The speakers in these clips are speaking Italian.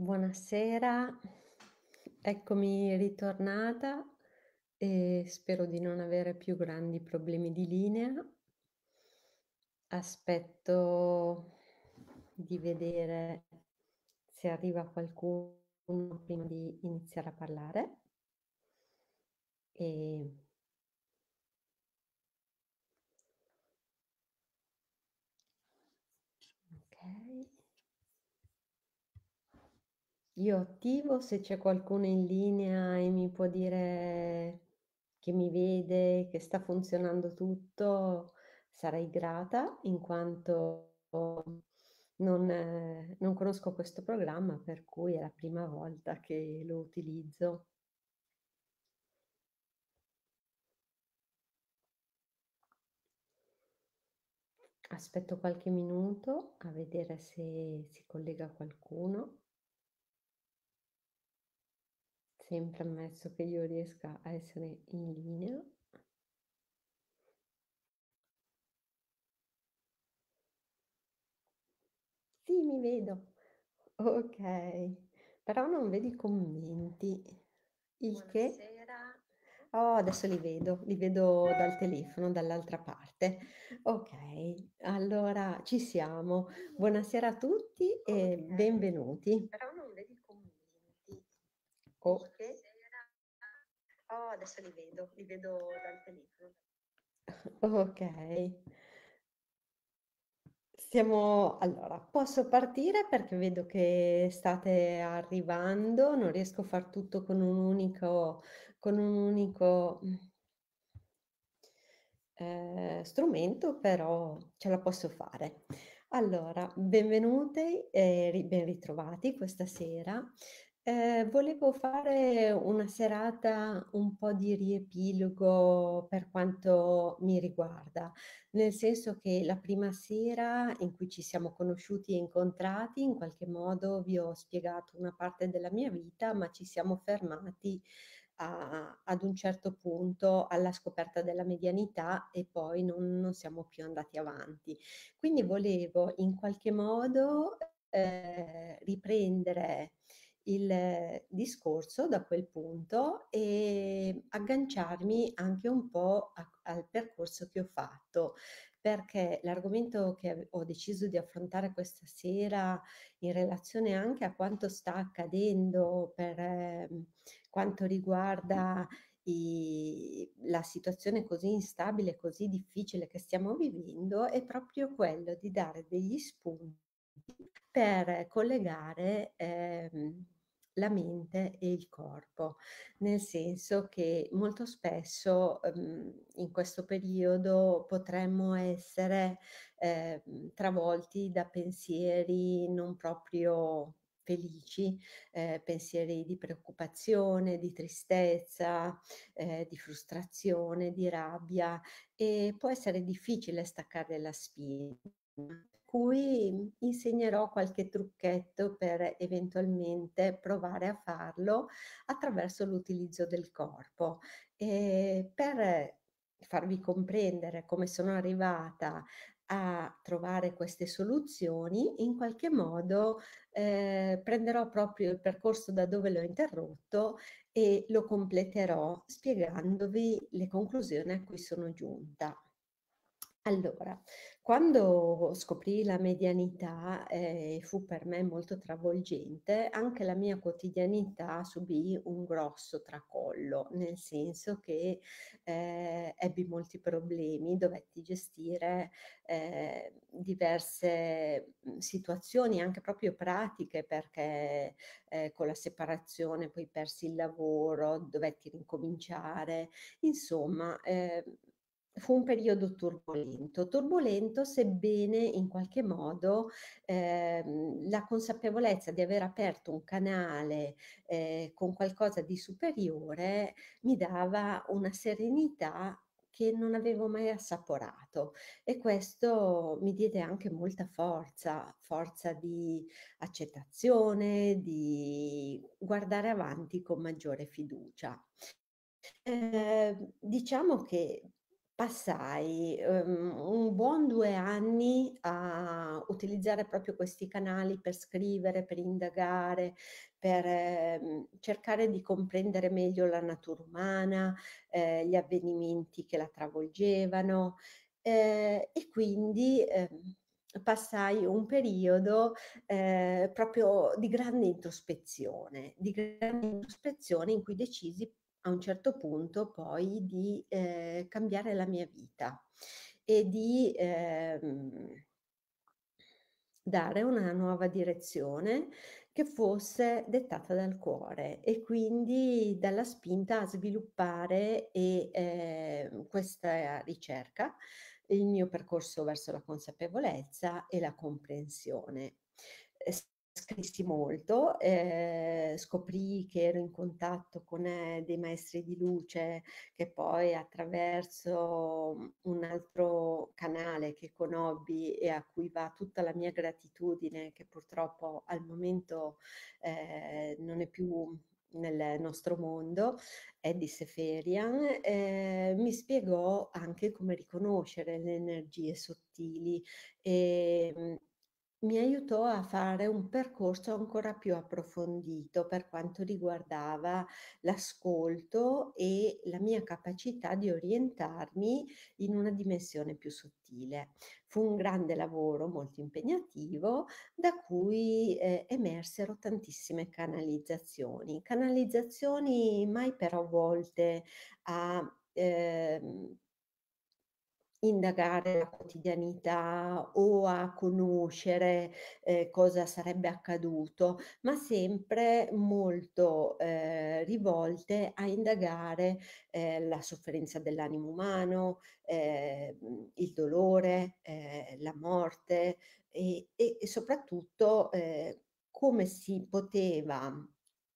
Buonasera, eccomi ritornata e spero di non avere più grandi problemi di linea. Aspetto di vedere se arriva qualcuno prima di iniziare a parlare e Io attivo se c'è qualcuno in linea e mi può dire che mi vede, che sta funzionando tutto, sarei grata in quanto non, non conosco questo programma, per cui è la prima volta che lo utilizzo. Aspetto qualche minuto a vedere se si collega qualcuno. sempre ammesso che io riesca a essere in linea. Sì, mi vedo. Ok, però non vedi i commenti, il che... Oh, adesso li vedo, li vedo dal telefono, dall'altra parte. Ok, allora ci siamo. Buonasera a tutti e okay. benvenuti. Però Oh. Perché? Oh, adesso li vedo, li vedo dal telefono. Ok. Siamo allora, posso partire perché vedo che state arrivando, non riesco a far tutto con un unico, con un unico eh, strumento, però ce la posso fare. Allora, benvenute e ben ritrovati questa sera. Ehm, volevo fare una serata un po' di riepilogo per quanto mi riguarda, nel senso che la prima sera in cui ci siamo conosciuti e incontrati, in qualche modo vi ho spiegato una parte della mia vita, ma ci siamo fermati a ad un certo punto alla scoperta della medianità e poi non non siamo più andati avanti. Quindi volevo in qualche modo, ehm, riprendere il discorso da quel punto e agganciarmi anche un po' a, al percorso che ho fatto, perché l'argomento che ho deciso di affrontare questa sera in relazione anche a quanto sta accadendo per eh, quanto riguarda i, la situazione così instabile, così difficile che stiamo vivendo, è proprio quello di dare degli spunti per collegare ehm, la mente e il corpo, nel senso che molto spesso ehm, in questo periodo potremmo essere ehm, travolti da pensieri non proprio felici, eh, pensieri di preoccupazione, di tristezza, eh, di frustrazione, di rabbia e può essere difficile staccare la spina cui insegnerò qualche trucchetto per eventualmente provare a farlo attraverso l'utilizzo del corpo. E per farvi comprendere come sono arrivata a trovare queste soluzioni, in qualche modo eh, prenderò proprio il percorso da dove l'ho interrotto e lo completerò spiegandovi le conclusioni a cui sono giunta. Allora, quando scoprì la medianità, ehm, fu per me molto travolgente, anche la mia quotidianità subì un grosso tracollo, nel senso che, ehm, ebbi molti problemi, dovetti gestire, ehm, diverse, mm, situazioni anche proprio pratiche perché, ehm, con la separazione poi persi il lavoro, dovetti ricominciare. Insomma, ehm fu un periodo turbolento, turbolento sebbene in qualche modo eh, la consapevolezza di aver aperto un canale eh, con qualcosa di superiore mi dava una serenità che non avevo mai assaporato e questo mi diede anche molta forza, forza di accettazione, di guardare avanti con maggiore fiducia. Eh, diciamo che passai, ehm, un buon due anni a utilizzare proprio questi canali per scrivere, per indagare, per ehm, cercare di comprendere meglio la natura umana, eh, gli avvenimenti che la travolgevano eh, e quindi ehm, passai un periodo eh, proprio di grande introspezione, di grande introspezione in cui decisi a un certo punto poi di eh, cambiare la mia vita e di eh, dare una nuova direzione che fosse dettata dal cuore e quindi dalla spinta a sviluppare e, eh, questa ricerca, il mio percorso verso la consapevolezza e la comprensione scrissi molto, eh, scoprì che ero in contatto con eh, dei maestri di luce che poi attraverso un altro canale che conobbi e a cui va tutta la mia gratitudine, che purtroppo al momento eh, non è più nel nostro mondo, Eddie Seferian, eh, mi spiegò anche come riconoscere le energie sottili e, mi aiutò a fare un percorso ancora più approfondito per quanto riguardava l'ascolto e la mia capacità di orientarmi in una dimensione più sottile. Fu un grande lavoro molto impegnativo da cui eh, emersero tantissime canalizzazioni, canalizzazioni mai però volte a eh, indagare la quotidianità o a conoscere eh, cosa sarebbe accaduto, ma sempre molto eh, rivolte a indagare eh, la sofferenza dell'animo umano, eh, il dolore, eh, la morte e, e, e soprattutto eh, come si poteva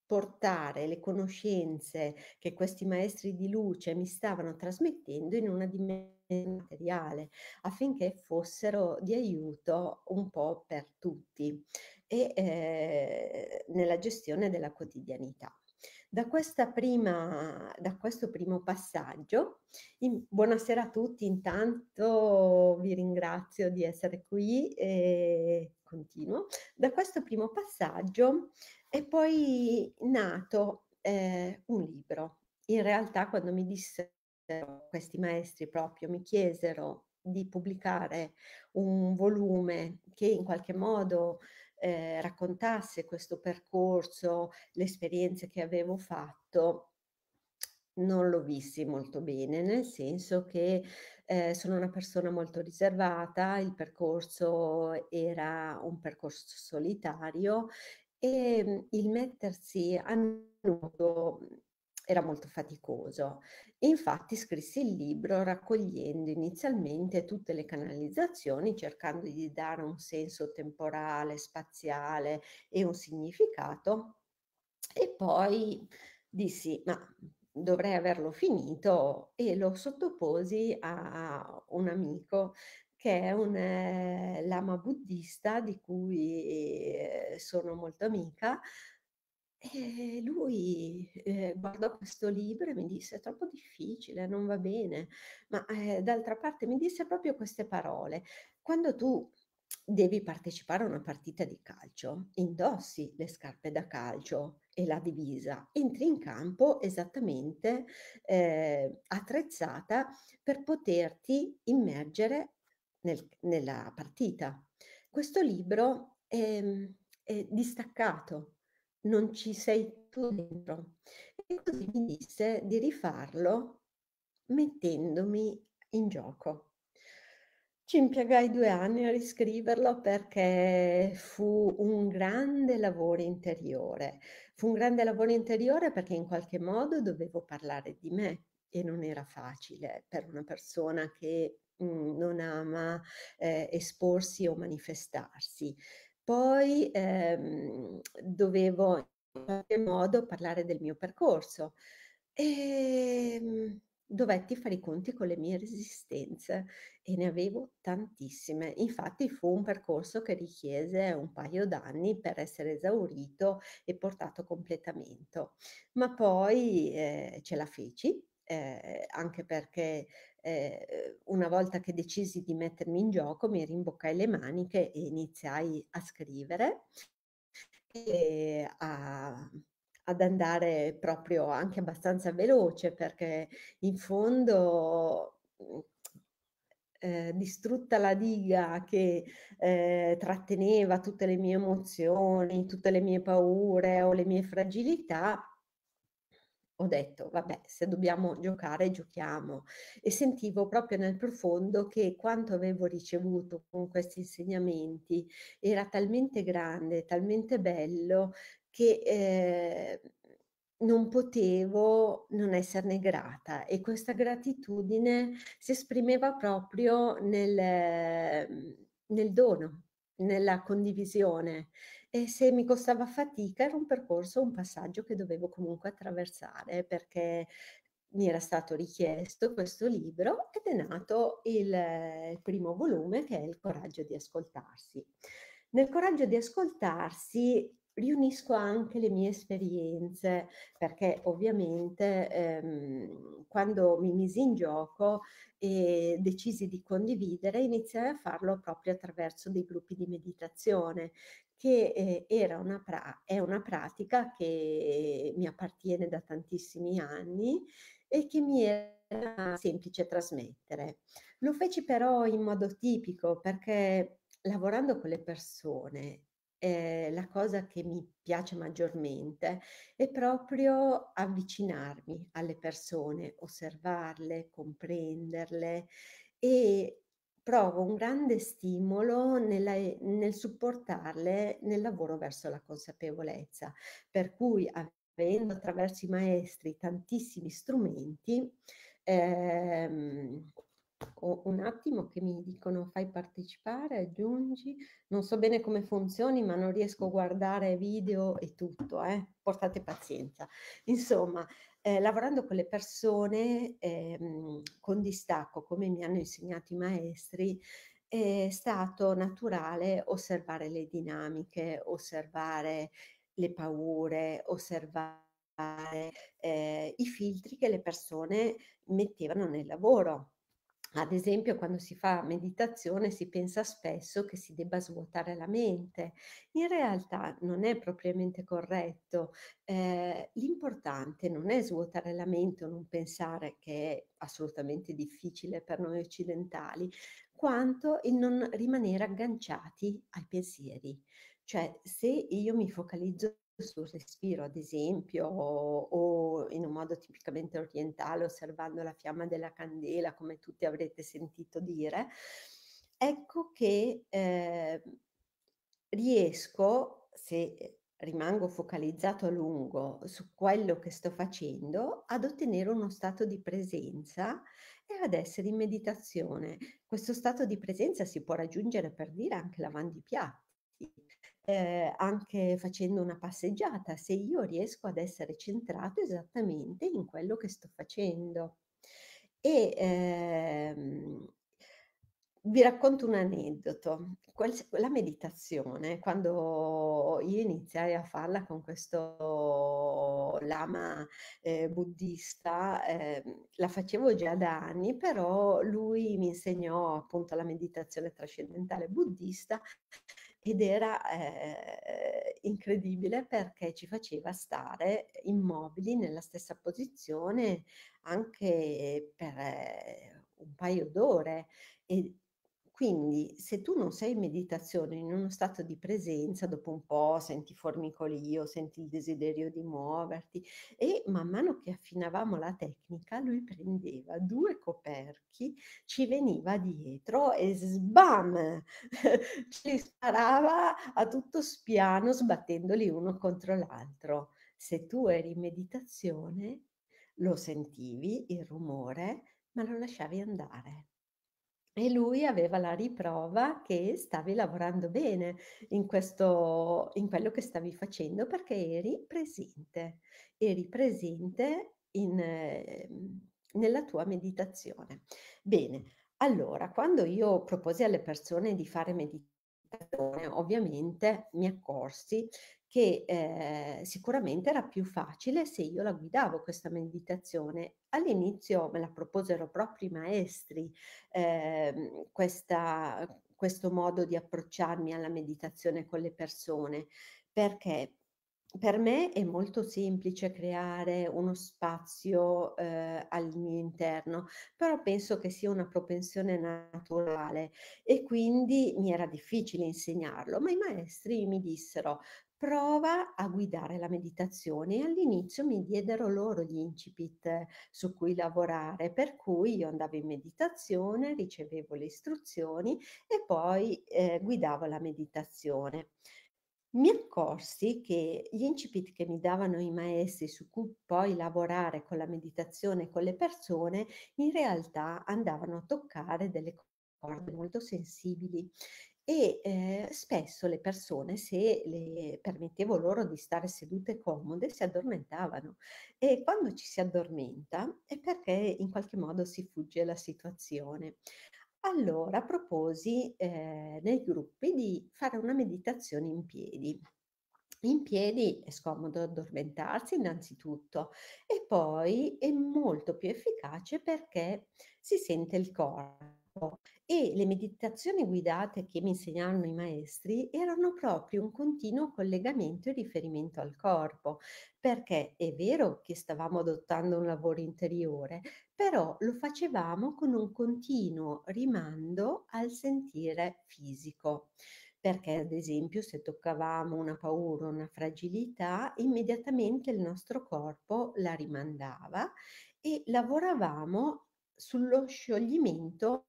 portare le conoscenze che questi maestri di luce mi stavano trasmettendo in una dimensione materiale affinché fossero di aiuto un po' per tutti e eh, nella gestione della quotidianità. Da, prima, da, questo primo passaggio, in, buonasera a tutti, intanto vi ringrazio di essere qui e continuo. Da questo primo passaggio è poi nato eh, un libro. In realtà quando mi disse questi maestri proprio mi chiesero di pubblicare un volume che in qualche modo eh, raccontasse questo percorso, le esperienze che avevo fatto, non lo vissi molto bene, nel senso che eh, sono una persona molto riservata, il percorso era un percorso solitario e mm, il mettersi a nudo era molto faticoso. E infatti scrissi il libro raccogliendo inizialmente tutte le canalizzazioni, cercando di dare un senso temporale, spaziale e un significato. E poi dissi, ma dovrei averlo finito e lo sottoposi a un amico che è un eh, lama buddista di cui eh, sono molto amica, e eh, lui eh, guardò questo libro e mi disse: È troppo difficile, non va bene. Ma eh, d'altra parte mi disse proprio queste parole: Quando tu devi partecipare a una partita di calcio, indossi le scarpe da calcio e la divisa, entri in campo esattamente eh, attrezzata per poterti immergere nel, nella partita. Questo libro è, è distaccato non ci sei tu dentro. E così mi disse di rifarlo mettendomi in gioco. Ci impiegai due anni a riscriverlo perché fu un grande lavoro interiore. Fu un grande lavoro interiore perché in qualche modo dovevo parlare di me e non era facile per una persona che mh, mm, non ama eh, esporsi o manifestarsi. Poi ehm, dovevo in qualche modo parlare del mio percorso e ehm, dovetti fare i conti con le mie resistenze e ne avevo tantissime. Infatti fu un percorso che richiese un paio d'anni per essere esaurito e portato a completamento, ma poi eh, ce la feci eh, anche perché eh, una volta che decisi di mettermi in gioco mi rimboccai le maniche e iniziai a scrivere e a, ad andare proprio anche abbastanza veloce perché in fondo mm, eh, distrutta la diga che eh, tratteneva tutte le mie emozioni, tutte le mie paure o le mie fragilità, ho detto, vabbè, se dobbiamo giocare, giochiamo. E sentivo proprio nel profondo che quanto avevo ricevuto con questi insegnamenti era talmente grande, talmente bello, che eh, non potevo non esserne grata. E questa gratitudine si esprimeva proprio nel, ehm, nel dono, nella condivisione e se mi costava fatica era un percorso, un passaggio che dovevo comunque attraversare perché mi era stato richiesto questo libro ed è nato il eh, primo volume che è Il coraggio di ascoltarsi. Nel coraggio di ascoltarsi riunisco anche le mie esperienze, perché ovviamente ehm, quando mi misi in gioco e decisi di condividere, iniziai a farlo proprio attraverso dei gruppi di meditazione che eh, una pra- è una pratica che mi appartiene da tantissimi anni e che mi è semplice trasmettere. Lo feci però in modo tipico perché lavorando con le persone eh, la cosa che mi piace maggiormente è proprio avvicinarmi alle persone, osservarle, comprenderle e provo un grande stimolo nella, nel supportarle nel lavoro verso la consapevolezza, per cui avendo attraverso i maestri tantissimi strumenti, ehm, un attimo che mi dicono fai partecipare, aggiungi, non so bene come funzioni ma non riesco a guardare video e tutto, eh? portate pazienza. Insomma, eh, lavorando con le persone ehm, con distacco, come mi hanno insegnato i maestri, è stato naturale osservare le dinamiche, osservare le paure, osservare eh, i filtri che le persone mettevano nel lavoro. Ad esempio, quando si fa meditazione si pensa spesso che si debba svuotare la mente. In realtà non è propriamente corretto. Eh, l'importante non è svuotare la mente o non pensare che è assolutamente difficile per noi occidentali, quanto il non rimanere agganciati ai pensieri. Cioè, se io mi focalizzo sul respiro, ad esempio, o, o, in un modo tipicamente orientale, osservando la fiamma della candela, come tutti avrete sentito dire, ecco che eh, riesco, se rimango focalizzato a lungo su quello che sto facendo, ad ottenere uno stato di presenza e ad essere in meditazione. Questo stato di presenza si può raggiungere per dire anche lavando i piatti eh, anche facendo una passeggiata, se io riesco ad essere centrato esattamente in quello che sto facendo. E ehm, vi racconto un aneddoto. La meditazione, quando io iniziai a farla con questo lama eh, buddista, eh, la facevo già da anni, però lui mi insegnò appunto la meditazione trascendentale buddista ed era eh, incredibile perché ci faceva stare immobili nella stessa posizione anche per eh, un paio d'ore e quindi se tu non sei in meditazione, in uno stato di presenza, dopo un po' senti formicolio, senti il desiderio di muoverti e man mano che affinavamo la tecnica, lui prendeva due coperchi, ci veniva dietro e sbam, ci sparava a tutto spiano sbattendoli uno contro l'altro. Se tu eri in meditazione, lo sentivi il rumore, ma lo lasciavi andare e lui aveva la riprova che stavi lavorando bene in, questo, in quello che stavi facendo perché eri presente, eri presente in, ehm, nella tua meditazione. Bene, allora quando io proposi alle persone di fare meditazione, ovviamente mi accorsi che eh, sicuramente era più facile se io la guidavo questa meditazione. All'inizio me la proposero proprio i maestri, eh, questa, questo modo di approcciarmi alla meditazione con le persone, perché per me è molto semplice creare uno spazio eh, al mio interno, però penso che sia una propensione naturale e quindi mi era difficile insegnarlo, ma i maestri mi dissero prova a guidare la meditazione e all'inizio mi diedero loro gli incipit eh, su cui lavorare, per cui io andavo in meditazione, ricevevo le istruzioni e poi eh, guidavo la meditazione. Mi accorsi che gli incipit che mi davano i maestri su cui poi lavorare con la meditazione e con le persone in realtà andavano a toccare delle cose molto sensibili e eh, spesso le persone, se le permettevo loro di stare sedute comode, si addormentavano e quando ci si addormenta è perché in qualche modo si fugge la situazione. Allora proposi eh, nei gruppi di fare una meditazione in piedi. In piedi è scomodo addormentarsi innanzitutto e poi è molto più efficace perché si sente il corpo corpo e le meditazioni guidate che mi insegnarono i maestri erano proprio un continuo collegamento e riferimento al corpo, perché è vero che stavamo adottando un lavoro interiore, però lo facevamo con un continuo rimando al sentire fisico perché ad esempio se toccavamo una paura, una fragilità, immediatamente il nostro corpo la rimandava e lavoravamo sullo scioglimento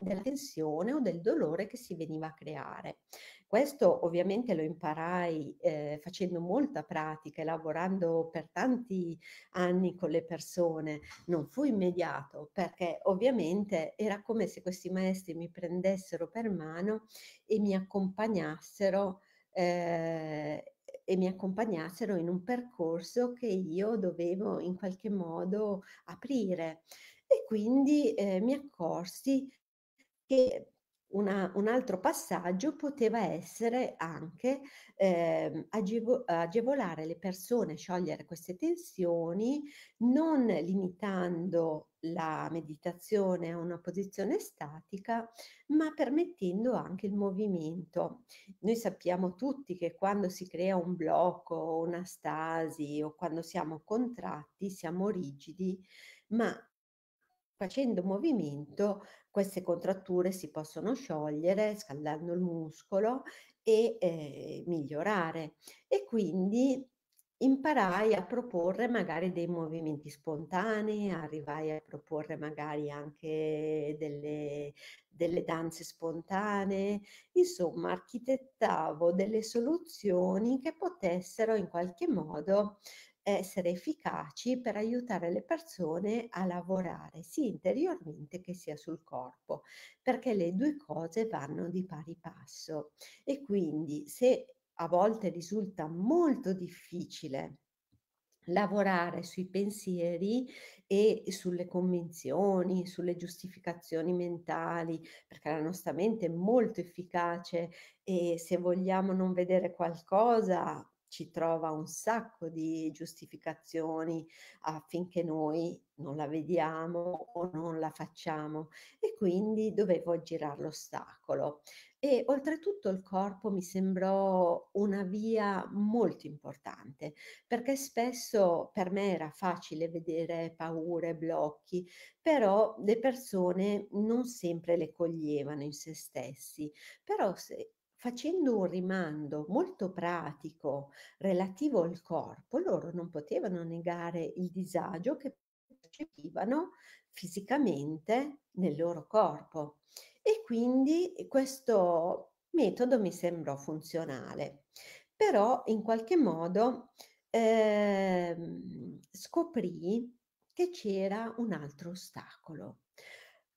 della tensione o del dolore che si veniva a creare. Questo ovviamente lo imparai eh, facendo molta pratica e lavorando per tanti anni con le persone. Non fu immediato perché ovviamente era come se questi maestri mi prendessero per mano e mi accompagnassero. Eh, e mi accompagnassero in un percorso che io dovevo in qualche modo aprire. E quindi eh, mi accorsi che una, un altro passaggio poteva essere anche eh, agevo, agevolare le persone, a sciogliere queste tensioni, non limitando la meditazione a una posizione statica, ma permettendo anche il movimento. Noi sappiamo tutti che quando si crea un blocco, una stasi o quando siamo contratti, siamo rigidi, ma facendo movimento queste contratture si possono sciogliere scaldando il muscolo e eh, migliorare. E quindi imparai a proporre magari dei movimenti spontanei, arrivai a proporre magari anche delle, delle, danze spontanee, insomma architettavo delle soluzioni che potessero in qualche modo essere efficaci per aiutare le persone a lavorare sia interiormente che sia sul corpo, perché le due cose vanno di pari passo. E quindi se a volte risulta molto difficile lavorare sui pensieri e sulle convinzioni, sulle giustificazioni mentali, perché la nostra mente è molto efficace e se vogliamo non vedere qualcosa ci trova un sacco di giustificazioni affinché noi non la vediamo o non la facciamo e quindi dovevo girare l'ostacolo. E oltretutto il corpo mi sembrò una via molto importante perché spesso per me era facile vedere paure, blocchi, però le persone non sempre le coglievano in se stessi, però se facendo un rimando molto pratico relativo al corpo, loro non potevano negare il disagio che percepivano fisicamente nel loro corpo. E quindi eh, questo metodo mi sembrò funzionale. Però in qualche modo eh, scoprì che c'era un altro ostacolo.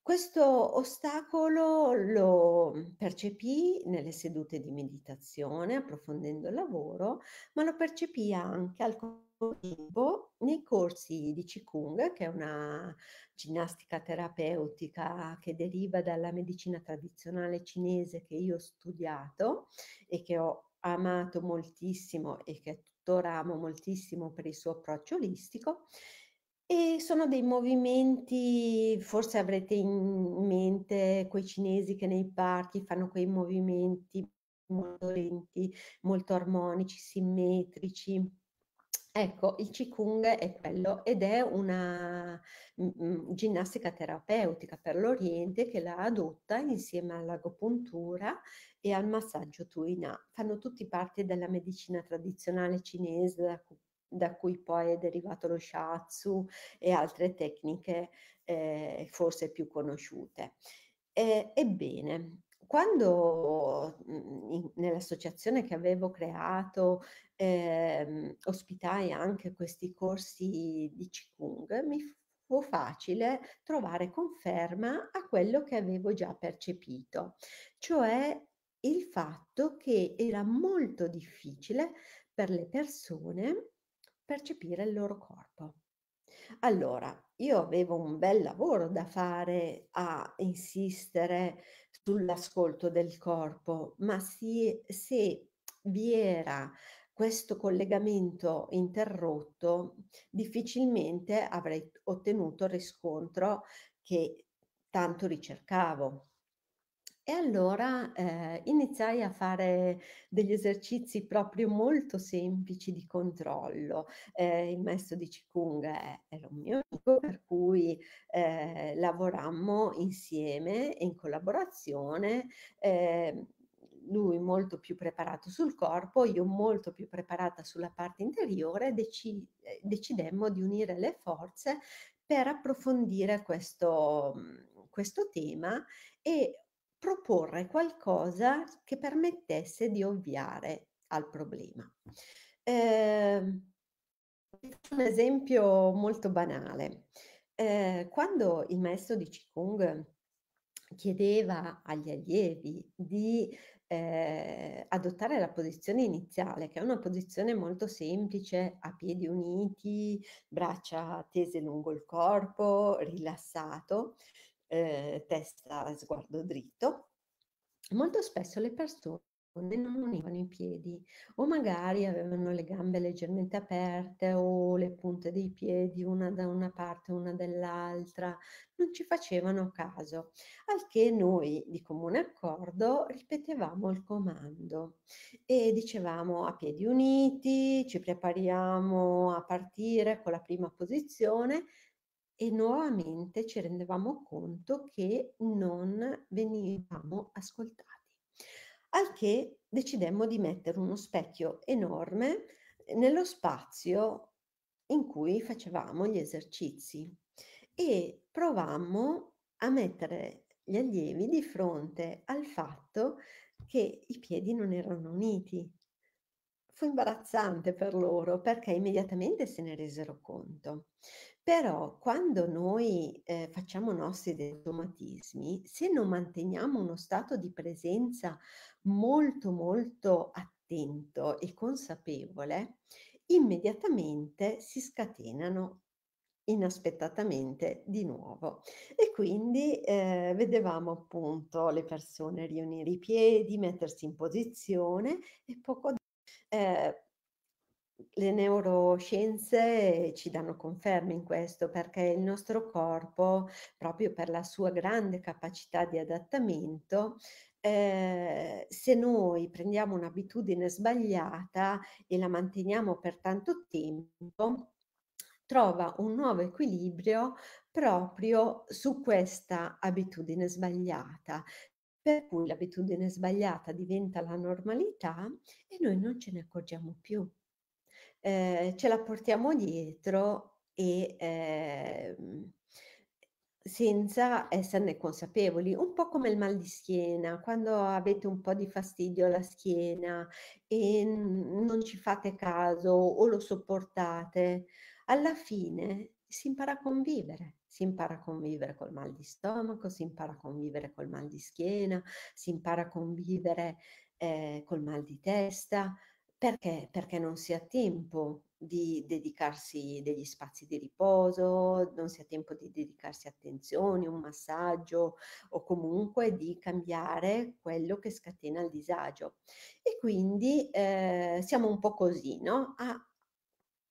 Questo ostacolo lo percepì nelle sedute di meditazione, approfondendo il lavoro, ma lo percepì anche al contempo nei corsi di Qigong, che è una ginnastica terapeutica che deriva dalla medicina tradizionale cinese che io ho studiato e che ho amato moltissimo e che tuttora amo moltissimo per il suo approccio olistico e sono dei movimenti, forse avrete in mente quei cinesi che nei parchi fanno quei movimenti molto lenti, molto armonici, simmetrici. Ecco, il Qigong è quello ed è una ginnastica terapeutica per l'Oriente che la adotta insieme all'agopuntura e al massaggio Tuina. Fanno tutti parte della medicina tradizionale cinese, cucina da cui poi è derivato lo shatsu e altre tecniche eh, forse più conosciute. E, eh, ebbene, quando mm, in, nell'associazione che avevo creato eh, ospitai anche questi corsi di Qigong, mi fu facile trovare conferma a quello che avevo già percepito, cioè il fatto che era molto difficile per le persone percepire il loro corpo. Allora, io avevo un bel lavoro da fare a insistere sull'ascolto del corpo, ma si, se vi era questo collegamento interrotto, difficilmente avrei ottenuto il riscontro che tanto ricercavo. E allora eh, iniziai a fare degli esercizi proprio molto semplici di controllo. Eh, il maestro di Qigong era un mio amico, per cui eh, lavorammo insieme e in collaborazione. Ehm, lui molto più preparato sul corpo, io molto più preparata sulla parte interiore, deci- eh, decidemmo di unire le forze per approfondire questo, mm, questo tema e proporre qualcosa che permettesse di ovviare al problema. Eh, un esempio molto banale. Eh, quando il maestro di Qigong chiedeva agli allievi di eh, adottare la posizione iniziale, che è una posizione molto semplice, a piedi uniti, braccia tese lungo il corpo, rilassato, eh, testa a sguardo dritto, molto spesso le persone non univano i piedi o magari avevano le gambe leggermente aperte o le punte dei piedi una da una parte una dall'altra non ci facevano caso al che noi di comune accordo ripetevamo il comando e dicevamo a piedi uniti ci prepariamo a partire con la prima posizione e nuovamente ci rendevamo conto che non venivamo ascoltati. Al che decidemmo di mettere uno specchio enorme nello spazio in cui facevamo gli esercizi e provammo a mettere gli allievi di fronte al fatto che i piedi non erano uniti. Fu imbarazzante per loro perché immediatamente se ne resero conto. Però quando noi, ehm, facciamo nostri degli automatismi, se non manteniamo uno stato di presenza molto, molto attento e consapevole, immediatamente si scatenano inaspettatamente di nuovo e quindi eh, vedevamo appunto le persone riunire i piedi, mettersi in posizione e poco eh, le neuroscienze eh, ci danno conferma in questo perché il nostro corpo, proprio per la sua grande capacità di adattamento, eh, se noi prendiamo un'abitudine sbagliata e la manteniamo per tanto tempo, trova un nuovo equilibrio proprio su questa abitudine sbagliata per cui l'abitudine sbagliata diventa la normalità e noi non ce ne accorgiamo più eh, ce la portiamo dietro e eh, senza esserne consapevoli, un po' come il mal di schiena, quando avete un po' di fastidio alla schiena e non ci fate caso o lo sopportate, alla fine si impara a convivere, si impara a convivere col mal di stomaco, si impara a convivere col mal di schiena, si impara a convivere eh, col mal di testa, perché? Perché non si ha tempo di dedicarsi degli spazi di riposo, non si ha tempo di dedicarsi attenzioni, un massaggio o comunque di cambiare quello che scatena il disagio. E quindi eh, siamo un po' così, no? A, ah,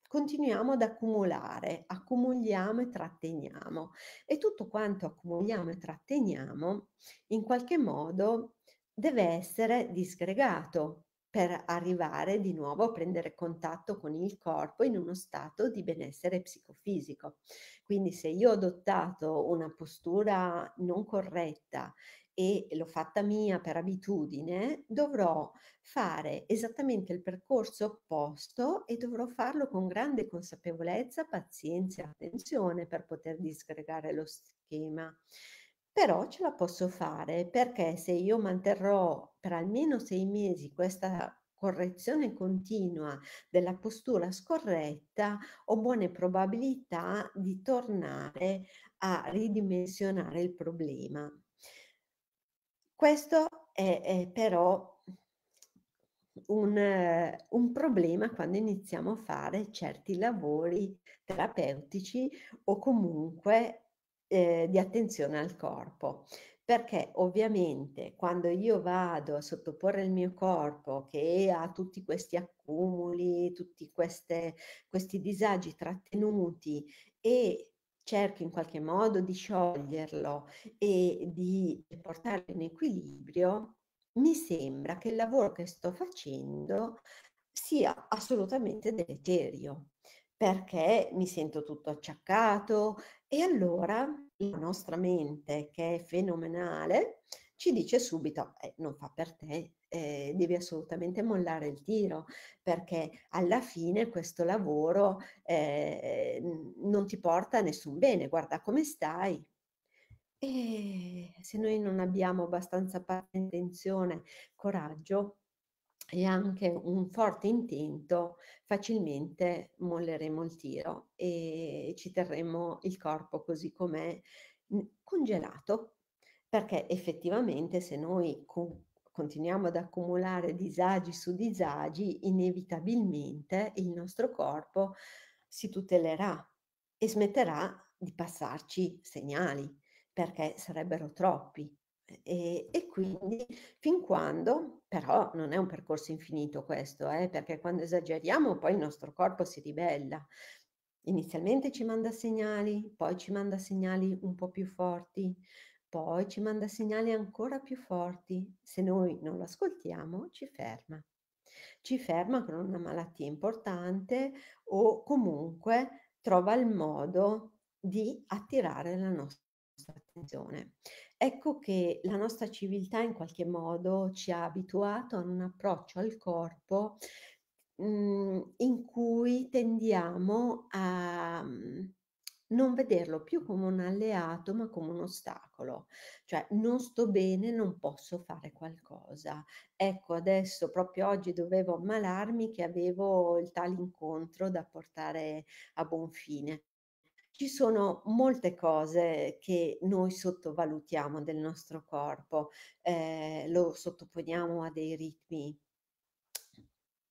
continuiamo ad accumulare, accumuliamo e tratteniamo e tutto quanto accumuliamo e tratteniamo in qualche modo deve essere disgregato per arrivare di nuovo a prendere contatto con il corpo in uno stato di benessere psicofisico. Quindi se io ho adottato una postura non corretta e l'ho fatta mia per abitudine, dovrò fare esattamente il percorso opposto e dovrò farlo con grande consapevolezza, pazienza e attenzione per poter disgregare lo schema. Però ce la posso fare perché se io manterrò per almeno sei mesi questa correzione continua della postura scorretta, ho buone probabilità di tornare a ridimensionare il problema. Questo è, è però un, un, problema quando iniziamo a fare certi lavori terapeutici o comunque Ehm, di attenzione al corpo perché ovviamente quando io vado a sottoporre il mio corpo che ha tutti questi accumuli, tutti queste, questi disagi trattenuti e cerco in qualche modo di scioglierlo e di portarlo in equilibrio, mi sembra che il lavoro che sto facendo sia assolutamente deleterio perché mi sento tutto acciaccato e allora la nostra mente, che è fenomenale, ci dice subito, eh, non fa per te, eh, devi assolutamente mollare il tiro, perché alla fine questo lavoro eh, non ti porta a nessun bene, guarda come stai. E se noi non abbiamo abbastanza attenzione, coraggio, e anche un forte intento, facilmente molleremo il tiro e ci terremo il corpo così com'è, mhmm, congelato, perché effettivamente se noi con, continuiamo ad accumulare disagi su disagi, inevitabilmente il nostro corpo si tutelerà e smetterà di passarci segnali, perché sarebbero troppi. E, e, quindi fin quando, però non è un percorso infinito questo, eh, perché quando esageriamo poi il nostro corpo si ribella. Inizialmente ci manda segnali, poi ci manda segnali un po' più forti, poi ci manda segnali ancora più forti. Se noi non lo ascoltiamo, ci ferma. Ci ferma con una malattia importante o comunque trova il modo di attirare la nostra attenzione. Ecco che la nostra civiltà in qualche modo ci ha abituato a un approccio al corpo mh, mhmm, in cui tendiamo a mhmm, non vederlo più come un alleato ma come un ostacolo, cioè non sto bene, non posso fare qualcosa. Ecco, adesso proprio oggi dovevo ammalarmi che avevo il tale incontro da portare a buon fine ci sono molte cose che noi sottovalutiamo del nostro corpo, eh, lo sottoponiamo a dei ritmi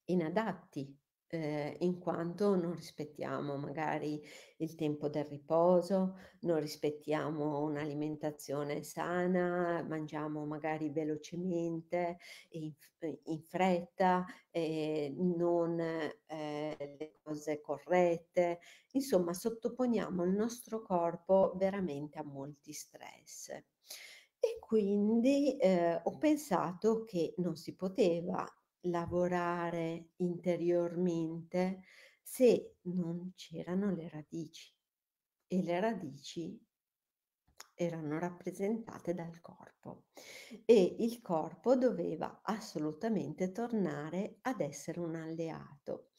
inadatti eh, in quanto non rispettiamo magari il tempo del riposo, non rispettiamo un'alimentazione sana, mangiamo magari velocemente, in, in fretta, eh, non eh, le cose corrette, insomma sottoponiamo il nostro corpo veramente a molti stress. E quindi eh, ho pensato che non si poteva lavorare interiormente se non c'erano le radici e le radici erano rappresentate dal corpo e il corpo doveva assolutamente tornare ad essere un alleato.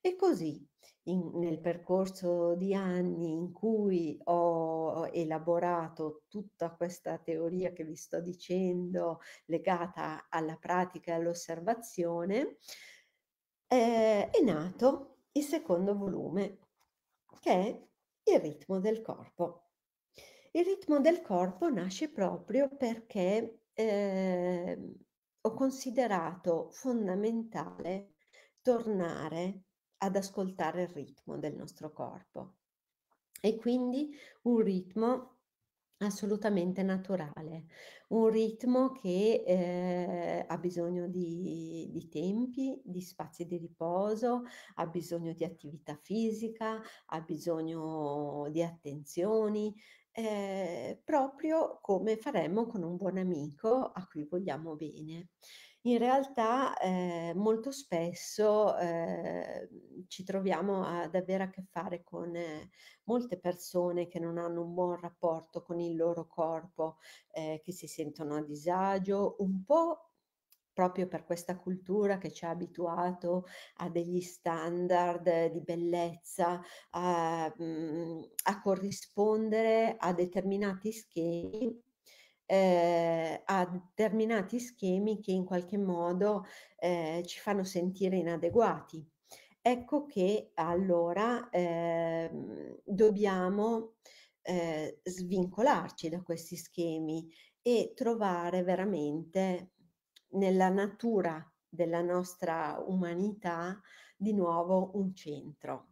E così in, nel percorso di anni in cui ho elaborato tutta questa teoria che vi sto dicendo legata alla pratica e all'osservazione, eh, è nato il secondo volume, che è il ritmo del corpo. Il ritmo del corpo nasce proprio perché eh, ho considerato fondamentale tornare ad ascoltare il ritmo del nostro corpo e quindi un ritmo assolutamente naturale, un ritmo che eh, ha bisogno di, di, tempi, di spazi di riposo, ha bisogno di attività fisica, ha bisogno di attenzioni, eh, proprio come faremmo con un buon amico a cui vogliamo bene in realtà eh, molto spesso eh, ci troviamo ad avere a che fare con eh, molte persone che non hanno un buon rapporto con il loro corpo, eh, che si sentono a disagio, un po' proprio per questa cultura che ci ha abituato a degli standard di bellezza, a, mm, a corrispondere a determinati schemi eh, a determinati schemi che in qualche modo eh, ci fanno sentire inadeguati. Ecco che allora ehm, eh, dobbiamo svincolarci da questi schemi e trovare veramente nella natura della nostra umanità di nuovo un centro.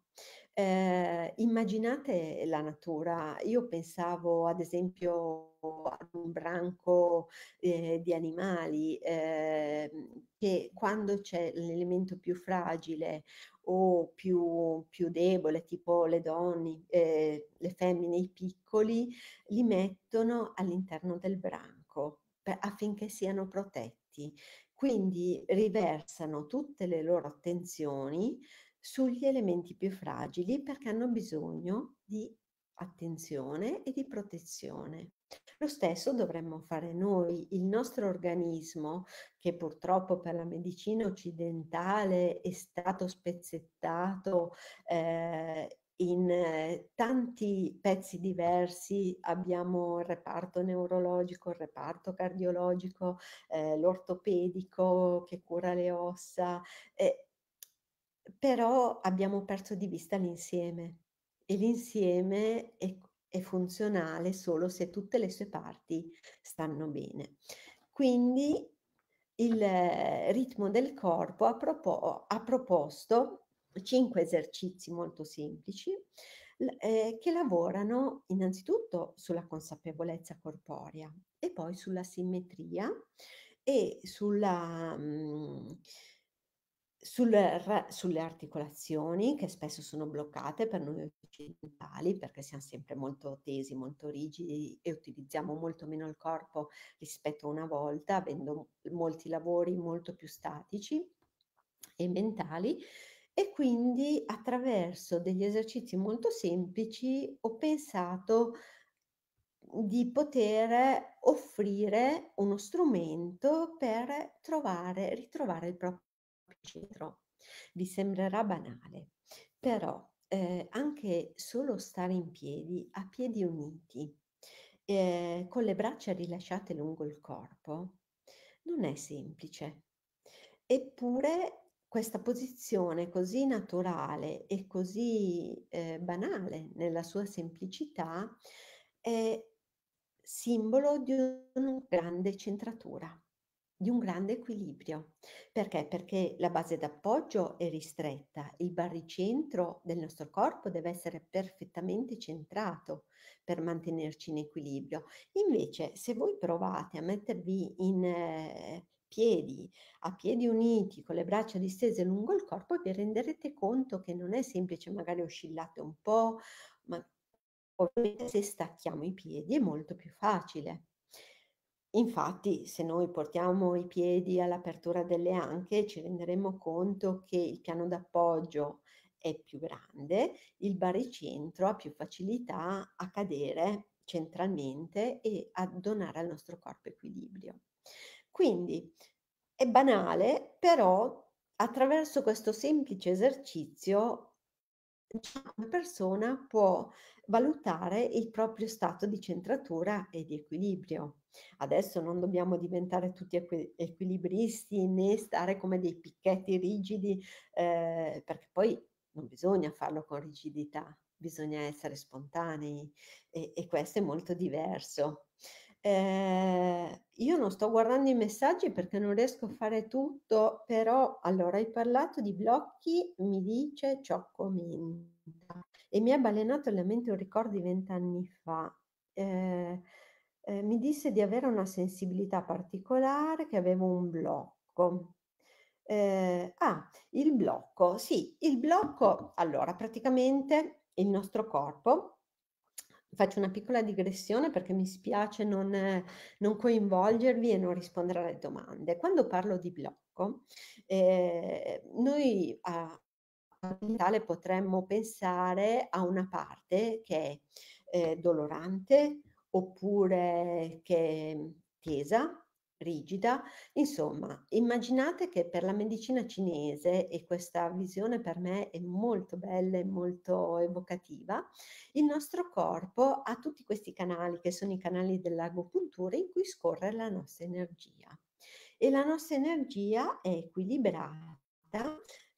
Eh, immaginate la natura, io pensavo ad esempio ad un branco eh, di animali eh, che quando c'è l'elemento più fragile o più, più debole, tipo le donne, ehm, le femmine, i piccoli, li mettono all'interno del branco per, affinché siano protetti. Quindi riversano tutte le loro attenzioni sugli elementi più fragili perché hanno bisogno di attenzione e di protezione. Lo stesso dovremmo fare noi, il nostro organismo, che purtroppo per la medicina occidentale è stato spezzettato eh, in eh, tanti pezzi diversi abbiamo il reparto neurologico, il reparto cardiologico, eh, l'ortopedico che cura le ossa. Eh, però abbiamo perso di vista l'insieme e l'insieme è, è funzionale solo se tutte le sue parti stanno bene. Quindi il eh, ritmo del corpo ha, propo- ha proposto cinque esercizi molto semplici eh, che lavorano innanzitutto sulla consapevolezza corporea e poi sulla simmetria e sulla... Mh, mm, sul sulle articolazioni che spesso sono bloccate per noi occidentali perché siamo sempre molto tesi, molto rigidi e utilizziamo molto meno il corpo rispetto a una volta, avendo molti lavori molto più statici e mentali e quindi attraverso degli esercizi molto semplici ho pensato di poter offrire uno strumento per trovare, ritrovare il proprio centro. Vi sembrerà banale, però eh, anche solo stare in piedi, a piedi uniti, eh, con le braccia rilasciate lungo il corpo, non è semplice. Eppure questa posizione così naturale e così eh, banale nella sua semplicità è simbolo di una grande centratura di un grande equilibrio. Perché? Perché la base d'appoggio è ristretta, il barricentro del nostro corpo deve essere perfettamente centrato per mantenerci in equilibrio. Invece, se voi provate a mettervi in eh, piedi, a piedi uniti, con le braccia distese lungo il corpo, vi renderete conto che non è semplice, magari oscillate un po', ma ovviamente se stacchiamo i piedi è molto più facile. Infatti, se noi portiamo i piedi all'apertura delle anche, ci renderemo conto che il piano d'appoggio è più grande, il baricentro ha più facilità a cadere centralmente e a donare al nostro corpo equilibrio. Quindi è banale, però attraverso questo semplice esercizio diciamo, una persona può valutare il proprio stato di centratura e di equilibrio. Adesso non dobbiamo diventare tutti equi- equilibristi né stare come dei picchetti rigidi, eh, perché poi non bisogna farlo con rigidità, bisogna essere spontanei e, e questo è molto diverso. Eh, io non sto guardando i messaggi perché non riesco a fare tutto, però allora hai parlato di blocchi, mi dice ciò commento e mi ha balenato alla mente un ricordo di vent'anni fa. Eh, eh, mi disse di avere una sensibilità particolare, che avevo un blocco. Eh, ah, il blocco, sì, il blocco, allora, praticamente il nostro corpo faccio una piccola digressione perché mi spiace non, non, coinvolgervi e non rispondere alle domande. Quando parlo di blocco, eh, noi a, capitale potremmo pensare a una parte che è eh, dolorante oppure che è mm, tesa, rigida. Insomma, immaginate che per la medicina cinese, e questa visione per me è molto bella e molto evocativa, il nostro corpo ha tutti questi canali che sono i canali dell'agopuntura in cui scorre la nostra energia. E la nostra energia è equilibrata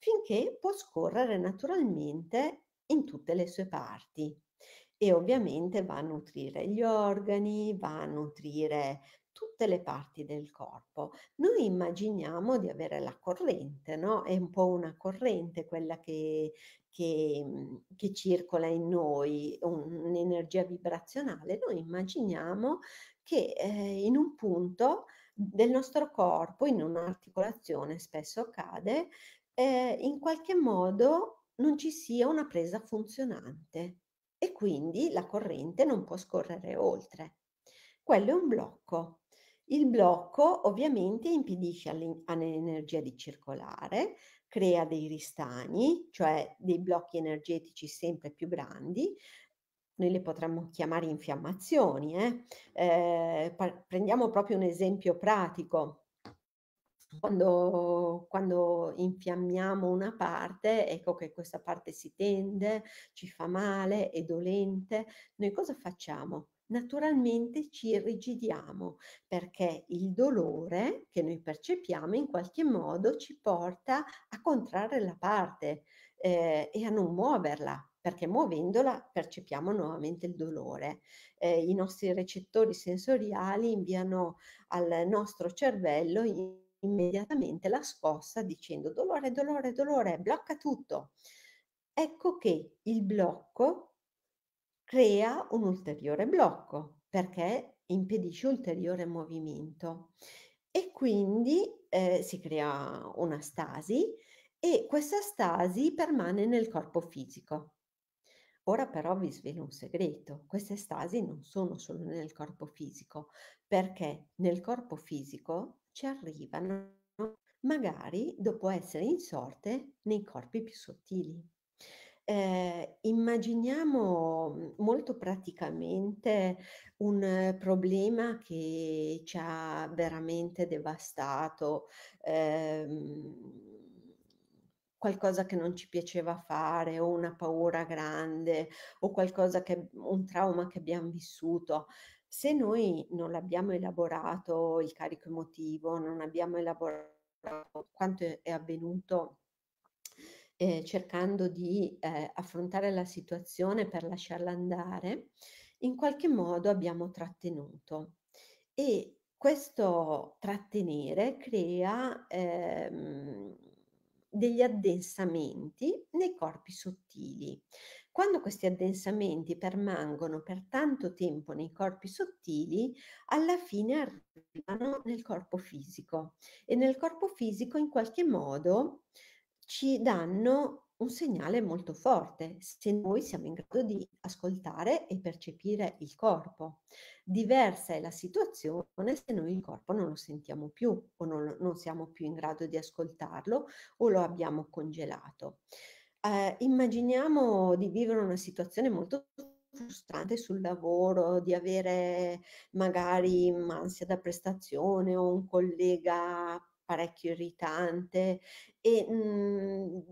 finché può scorrere naturalmente in tutte le sue parti e ovviamente va a nutrire gli organi, va a nutrire tutte le parti del corpo. Noi immaginiamo di avere la corrente, no? È un po' una corrente quella che, che, mhmm, che circola in noi, un'energia vibrazionale. Noi immaginiamo che eh, in un punto del nostro corpo, in un'articolazione spesso accade, eh, in qualche modo non ci sia una presa funzionante e quindi la corrente non può scorrere oltre. Quello è un blocco. Il blocco ovviamente impedisce all'energia di circolare, crea dei ristagni, cioè dei blocchi energetici sempre più grandi. Noi le potremmo chiamare infiammazioni. Eh? Eh, prendiamo proprio un esempio pratico quando, quando, infiammiamo una parte, ecco che questa parte si tende, ci fa male, è dolente, noi cosa facciamo? Naturalmente ci irrigidiamo perché il dolore che noi percepiamo in qualche modo ci porta a contrarre la parte eh, e a non muoverla, perché muovendola percepiamo nuovamente il dolore. Eh, I nostri recettori sensoriali inviano al nostro cervello immediatamente la scossa dicendo dolore, dolore, dolore, blocca tutto. Ecco che il blocco crea un ulteriore blocco perché impedisce ulteriore movimento e quindi eh, si crea una stasi e questa stasi permane nel corpo fisico. Ora però vi svelo un segreto, queste stasi non sono solo nel corpo fisico, perché nel corpo fisico ci arrivano magari dopo essere insorte nei corpi più sottili. Eh, immaginiamo mhmm, molto praticamente un problema che ci ha veramente devastato, ehm, qualcosa che non ci piaceva fare o una paura grande o qualcosa che, un trauma che abbiamo vissuto. Se noi non abbiamo elaborato il carico emotivo, non abbiamo elaborato quanto è avvenuto eh, cercando di eh, affrontare la situazione per lasciarla andare, in qualche modo abbiamo trattenuto e questo trattenere crea ehm, degli addensamenti nei corpi sottili. Quando questi addensamenti permangono per tanto tempo nei corpi sottili, alla fine arrivano nel corpo fisico e nel corpo fisico in qualche modo ci danno un segnale molto forte se noi siamo in grado di ascoltare e percepire il corpo. Diversa è la situazione se noi il corpo non lo sentiamo più o non, non siamo più in grado di ascoltarlo o lo abbiamo congelato eh, immaginiamo di vivere una situazione molto frustrante sul lavoro, di avere magari ansia da prestazione o un collega parecchio irritante e mh, mhmm,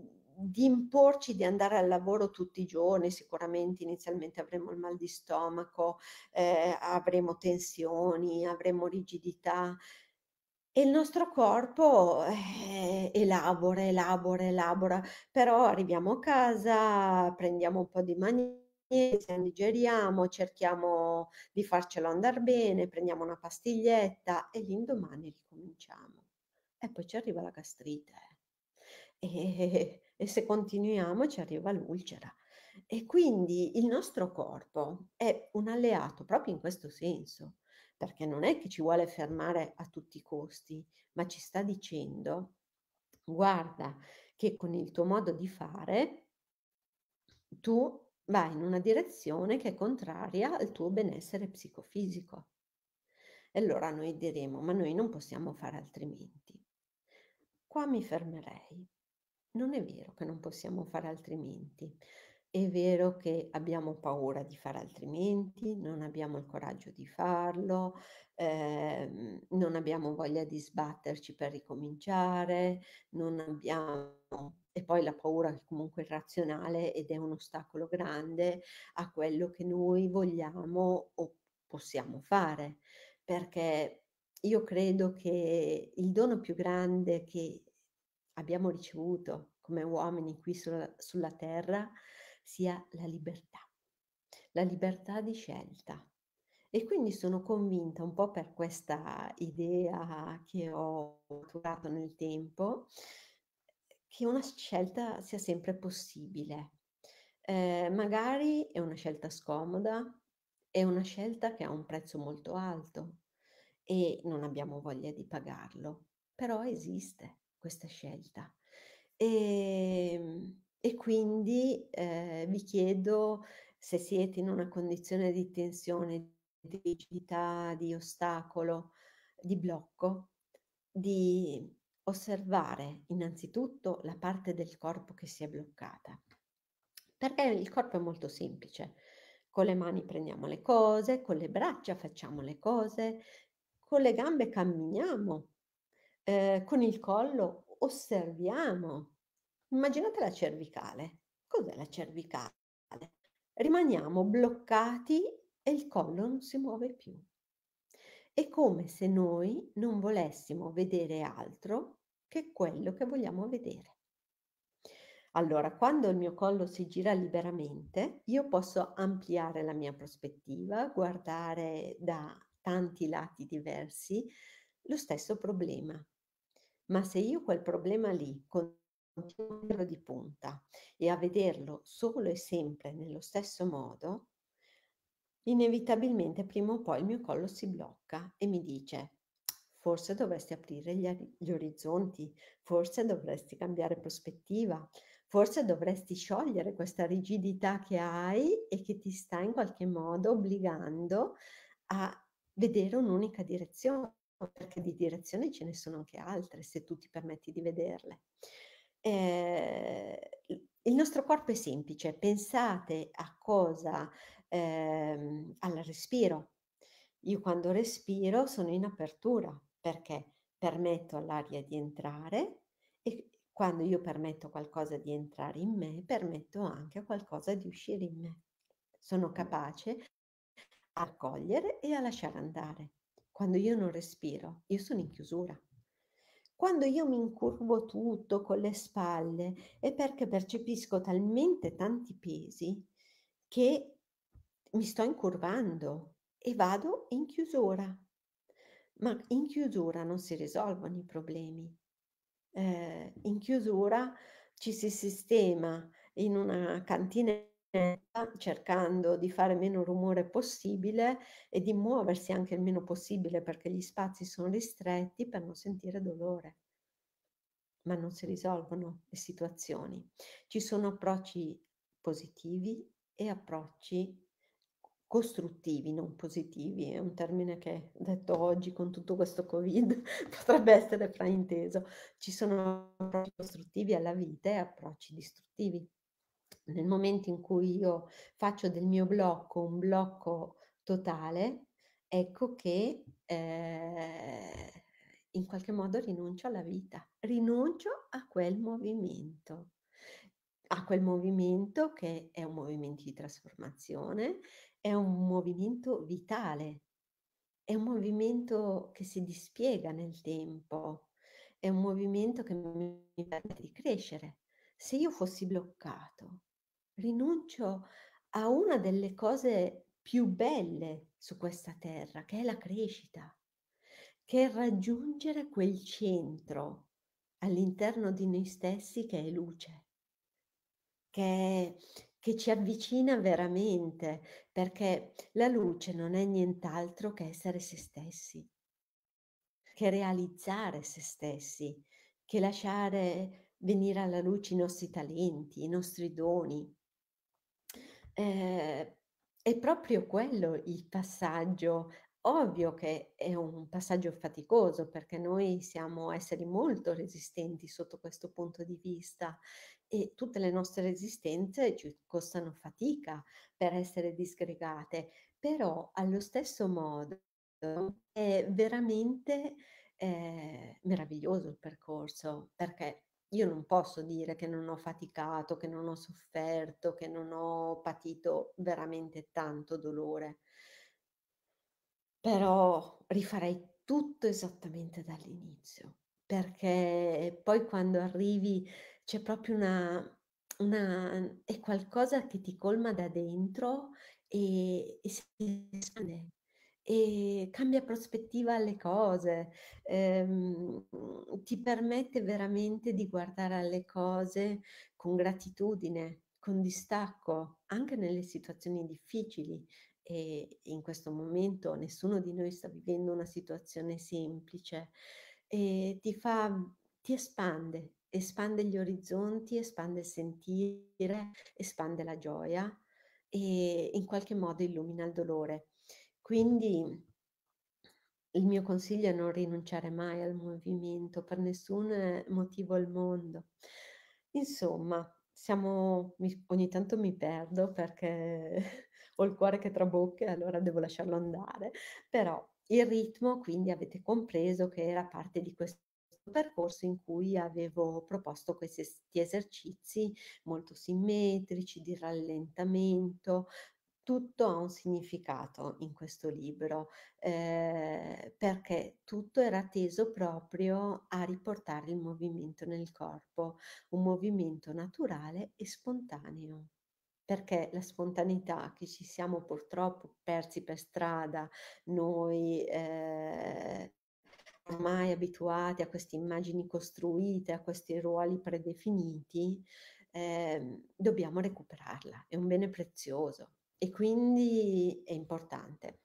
di imporci di andare al lavoro tutti i giorni, sicuramente inizialmente avremo il mal di stomaco, eh, avremo tensioni, avremo rigidità, e il nostro corpo, eh, elabora, elabora, elabora, però arriviamo a casa, prendiamo un po' di magnesia, digeriamo, cerchiamo di farcelo andare bene, prendiamo una pastiglietta e l'indomani ricominciamo. E poi ci arriva la gastrite. Eh. E, e se continuiamo ci arriva l'ulcera. E quindi il nostro corpo è un alleato proprio in questo senso perché non è che ci vuole fermare a tutti i costi, ma ci sta dicendo, guarda che con il tuo modo di fare tu vai in una direzione che è contraria al tuo benessere psicofisico. E allora noi diremo, ma noi non possiamo fare altrimenti. Qua mi fermerei. Non è vero che non possiamo fare altrimenti. È vero che abbiamo paura di fare altrimenti, non abbiamo il coraggio di farlo, ehm, non abbiamo voglia di sbatterci per ricominciare, non abbiamo... E poi la paura è comunque irrazionale ed è un ostacolo grande a quello che noi vogliamo o possiamo fare, perché io credo che il dono più grande che abbiamo ricevuto come uomini qui sulla, sulla terra è sia la libertà, la libertà di scelta. E quindi sono convinta un po' per questa idea che ho maturato nel tempo, che una scelta sia sempre possibile. Eh, magari è una scelta scomoda, è una scelta che ha un prezzo molto alto e non abbiamo voglia di pagarlo, però esiste questa scelta. E ehm, e quindi eh, vi chiedo se siete in una condizione di tensione, di rigidità, di ostacolo, di blocco, di osservare innanzitutto la parte del corpo che si è bloccata. Perché il corpo è molto semplice. Con le mani prendiamo le cose, con le braccia facciamo le cose, con le gambe camminiamo, eh, con il collo osserviamo Immaginate la cervicale. Cos'è la cervicale? Rimaniamo bloccati e il collo non si muove più. È come se noi non volessimo vedere altro che quello che vogliamo vedere. Allora, quando il mio collo si gira liberamente, io posso ampliare la mia prospettiva, guardare da tanti lati diversi lo stesso problema. Ma se io quel problema lì con punto di punta e a vederlo solo e sempre nello stesso modo, inevitabilmente prima o poi il mio collo si blocca e mi dice forse dovresti aprire gli, gli orizzonti, forse dovresti cambiare prospettiva, forse dovresti sciogliere questa rigidità che hai e che ti sta in qualche modo obbligando a vedere un'unica direzione, perché di direzione ce ne sono anche altre se tu ti permetti di vederle eh, il nostro corpo è semplice, pensate a cosa, ehm, al respiro. Io quando respiro sono in apertura perché permetto all'aria di entrare e quando io permetto qualcosa di entrare in me, permetto anche a qualcosa di uscire in me. Sono capace a cogliere e a lasciare andare. Quando io non respiro, io sono in chiusura. Quando io mi incurvo tutto con le spalle è perché percepisco talmente tanti pesi che mi sto incurvando e vado in chiusura. Ma in chiusura non si risolvono i problemi. Eh, in chiusura ci si sistema in una cantina eh, cercando di fare meno rumore possibile e di muoversi anche il meno possibile perché gli spazi sono ristretti per non sentire dolore. Ma non si risolvono le situazioni. Ci sono approcci positivi e approcci costruttivi, non positivi, è un termine che detto oggi con tutto questo Covid potrebbe essere frainteso. Ci sono approcci costruttivi alla vita e approcci distruttivi nel momento in cui io faccio del mio blocco un blocco totale, ecco che eh, in qualche modo rinuncio alla vita, rinuncio a quel movimento, a quel movimento che è un movimento di trasformazione, è un movimento vitale, è un movimento che si dispiega nel tempo, è un movimento che mi permette di crescere. Se io fossi bloccato, rinuncio a una delle cose più belle su questa terra, che è la crescita, che è raggiungere quel centro all'interno di noi stessi che è luce, che, che ci avvicina veramente, perché la luce non è nient'altro che essere se stessi, che realizzare se stessi, che lasciare venire alla luce i nostri talenti, i nostri doni, Ehm, è proprio quello il passaggio. Ovvio che è un passaggio faticoso perché noi siamo esseri molto resistenti sotto questo punto di vista e tutte le nostre resistenze ci costano fatica per essere disgregate, però allo stesso modo è veramente eh, meraviglioso il percorso perché io non posso dire che non ho faticato, che non ho sofferto, che non ho patito veramente tanto dolore, però rifarei tutto esattamente dall'inizio, perché poi quando arrivi c'è proprio una, una è qualcosa che ti colma da dentro e, e si espande e cambia prospettiva alle cose, ehm, mhmm, ti permette veramente di guardare alle cose con gratitudine, con distacco, anche nelle situazioni difficili. E in questo momento nessuno di noi sta vivendo una situazione semplice e ti fa, ti espande, espande gli orizzonti, espande il sentire, espande la gioia e in qualche modo illumina il dolore. Quindi il mio consiglio è non rinunciare mai al movimento per nessun eh, motivo al mondo. Insomma, siamo, ogni tanto mi perdo perché ho il cuore che trabocca e allora devo lasciarlo andare, però il ritmo, quindi avete compreso che era parte di questo percorso in cui avevo proposto questi esercizi molto simmetrici di rallentamento, tutto ha un significato in questo libro, eh, perché tutto era teso proprio a riportare il movimento nel corpo, un movimento naturale e spontaneo perché la spontaneità che ci siamo purtroppo persi per strada, noi eh, ormai abituati a queste immagini costruite, a questi ruoli predefiniti, eh, dobbiamo recuperarla, è un bene prezioso, e quindi è importante.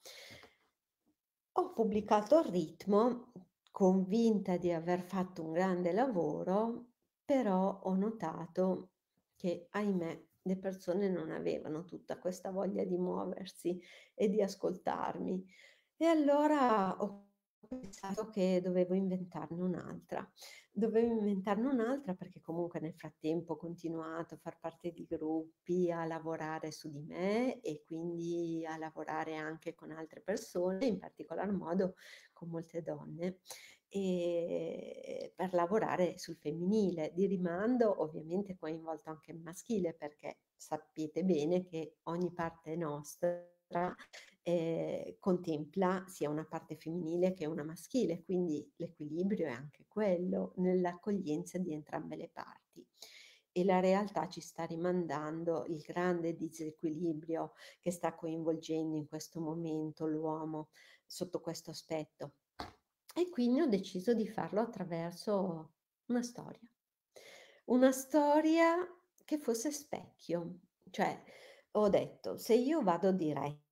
Ho pubblicato il ritmo convinta di aver fatto un grande lavoro, però ho notato che ahimè le persone non avevano tutta questa voglia di muoversi e di ascoltarmi. E allora ho pensato che dovevo inventarne un'altra. Dovevo inventarne un'altra perché comunque nel frattempo ho continuato a far parte di gruppi, a lavorare su di me e quindi a lavorare anche con altre persone, in particolar modo con molte donne, per lavorare sul femminile. Di rimando ovviamente coinvolto anche il maschile perché sapete bene che ogni parte nostra eh, contempla sia una parte femminile che una maschile, quindi l'equilibrio è anche quello nell'accoglienza di entrambe le parti. E la realtà ci sta rimandando il grande disequilibrio che sta coinvolgendo in questo momento l'uomo sotto questo aspetto. E quindi ho deciso di farlo attraverso una storia. Una storia che fosse specchio, cioè ho detto se io vado diretta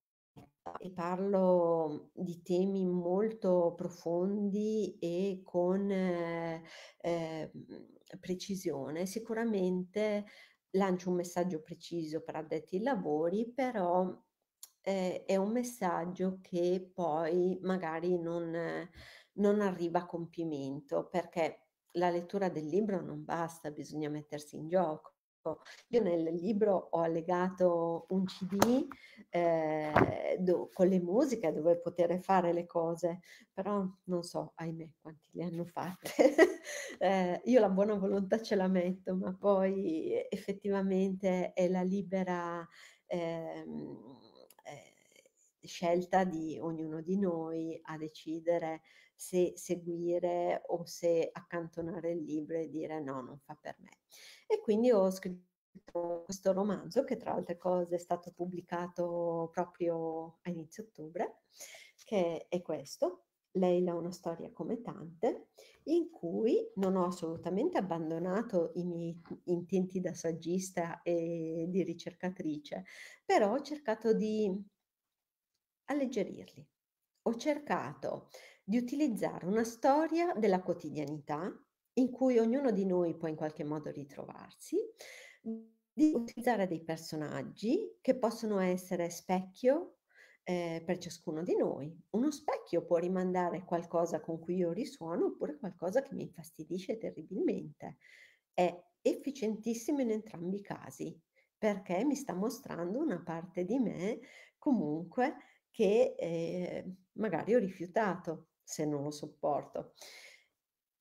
e parlo di temi molto profondi e con eh, eh, precisione, sicuramente lancio un messaggio preciso per addetti ai lavori, però eh, è un messaggio che poi magari non, eh, non arriva a compimento perché la lettura del libro non basta, bisogna mettersi in gioco Ecco, io nel libro ho allegato un CD eh, do, con le musiche dove poter fare le cose, però non so, ahimè, quanti le hanno fatte. eh, io la buona volontà ce la metto, ma poi effettivamente è la libera... Ehm, eh, scelta di ognuno di noi a decidere se seguire o se accantonare il libro e dire no, non fa per me. E quindi ho scritto questo romanzo che tra altre cose è stato pubblicato proprio a inizio ottobre, che è questo, Leila una storia come tante, in cui non ho assolutamente abbandonato i miei intenti da saggista e di ricercatrice, però ho cercato di alleggerirli. Ho cercato di utilizzare una storia della quotidianità in cui ognuno di noi può in qualche modo ritrovarsi, di utilizzare dei personaggi che possono essere specchio eh, per ciascuno di noi. Uno specchio può rimandare qualcosa con cui io risuono oppure qualcosa che mi infastidisce terribilmente. È efficientissimo in entrambi i casi perché mi sta mostrando una parte di me comunque che eh, magari ho rifiutato se non lo sopporto.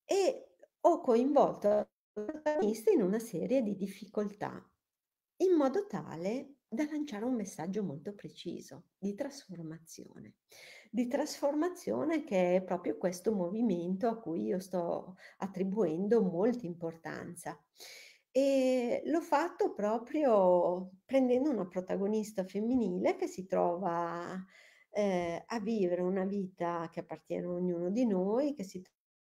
E ho coinvolto il protagonista in una serie di difficoltà, in modo tale da lanciare un messaggio molto preciso di trasformazione, di trasformazione che è proprio questo movimento a cui io sto attribuendo molta importanza. E l'ho fatto proprio prendendo una protagonista femminile che si trova eh, a vivere una vita che appartiene a ognuno di noi, che si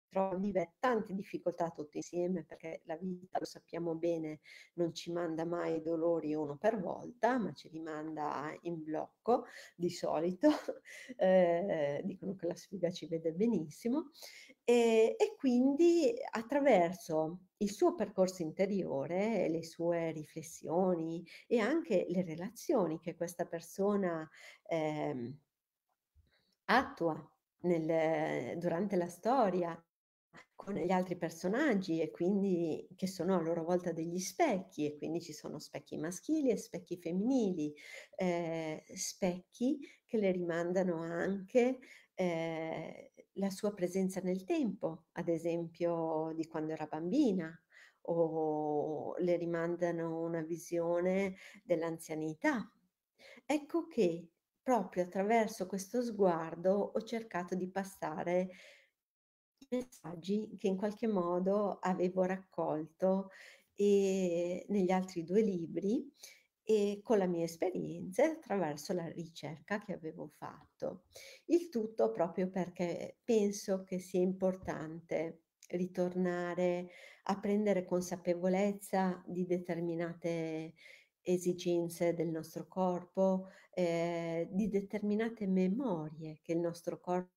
trova a vivere tante difficoltà tutti insieme, perché la vita, lo sappiamo bene, non ci manda mai dolori uno per volta, ma ci rimanda in blocco di solito, eh, dicono che la sfiga ci vede benissimo, e, e quindi attraverso il suo percorso interiore, le sue riflessioni e anche le relazioni che questa persona... Eh, attua nel, durante la storia con gli altri personaggi e quindi che sono a loro volta degli specchi e quindi ci sono specchi maschili e specchi femminili, eh, specchi che le rimandano anche eh, la sua presenza nel tempo, ad esempio di quando era bambina o le rimandano una visione dell'anzianità. Ecco che proprio attraverso questo sguardo ho cercato di passare i messaggi che in qualche modo avevo raccolto e, ehm, negli altri due libri e con la mia esperienza attraverso la ricerca che avevo fatto. Il tutto proprio perché penso che sia importante ritornare a prendere consapevolezza di determinate esigenze del nostro corpo, eh, di determinate memorie che il nostro corpo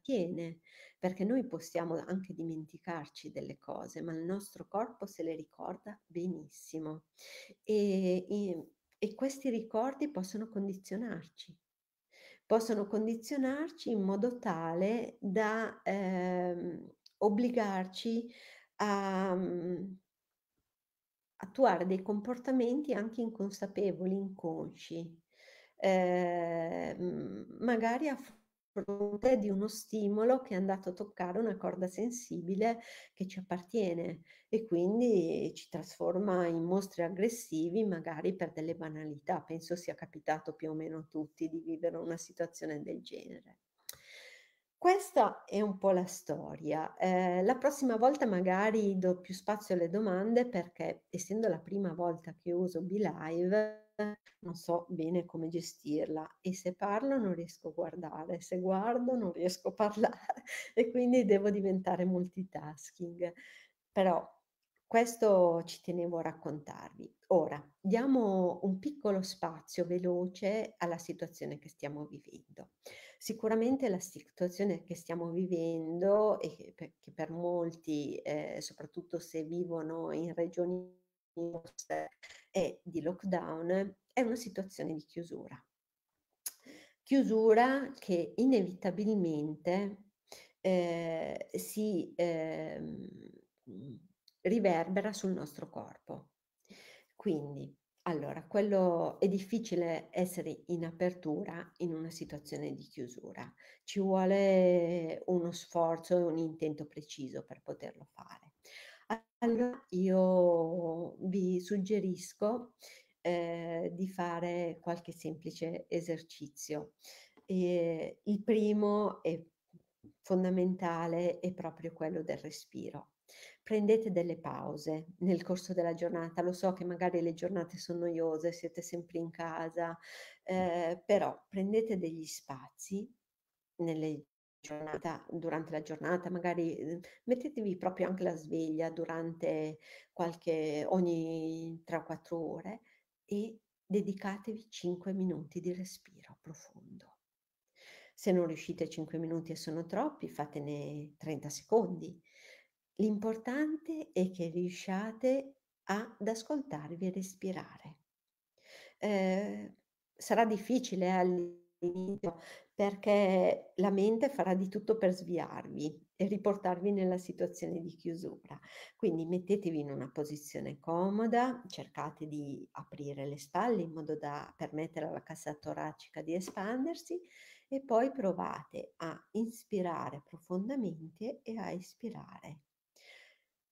tiene, perché noi possiamo anche dimenticarci delle cose, ma il nostro corpo se le ricorda benissimo e, e, e questi ricordi possono condizionarci, possono condizionarci in modo tale da eh, obbligarci a... Mm, attuare dei comportamenti anche inconsapevoli, inconsci, eh, magari a fronte di uno stimolo che è andato a toccare una corda sensibile che ci appartiene e quindi ci trasforma in mostri aggressivi magari per delle banalità. Penso sia capitato più o meno a tutti di vivere una situazione del genere. Questa è un po' la storia. Eh, la prossima volta magari do più spazio alle domande perché essendo la prima volta che uso BeLive non so bene come gestirla e se parlo non riesco a guardare, se guardo non riesco a parlare e quindi devo diventare multitasking. Però questo ci tenevo a raccontarvi. Ora, diamo un piccolo spazio veloce alla situazione che stiamo vivendo. Sicuramente la situazione che stiamo vivendo e che per, molti, eh, soprattutto se vivono in regioni e di lockdown, è una situazione di chiusura. Chiusura che inevitabilmente eh, si eh, riverbera sul nostro corpo. Quindi allora, quello è difficile essere in apertura in una situazione di chiusura, ci vuole uno sforzo e un intento preciso per poterlo fare. Allora io vi suggerisco eh, di fare qualche semplice esercizio. Eh, il primo è fondamentale è proprio quello del respiro. Prendete delle pause nel corso della giornata, lo so che magari le giornate sono noiose, siete sempre in casa, eh, però prendete degli spazi nelle giornata, durante la giornata, magari ehm, mettetevi proprio anche la sveglia durante qualche, ogni 3-4 ore e dedicatevi 5 minuti di respiro profondo. Se non riuscite a 5 minuti e sono troppi, fatene 30 secondi. L'importante è che riusciate ad ascoltarvi e respirare. Eh, sarà difficile eh, all'inizio perché la mente farà di tutto per sviarvi e riportarvi nella situazione di chiusura. Quindi mettetevi in una posizione comoda, cercate di aprire le spalle in modo da permettere alla cassa toracica di espandersi e poi provate a inspirare profondamente e a espirare.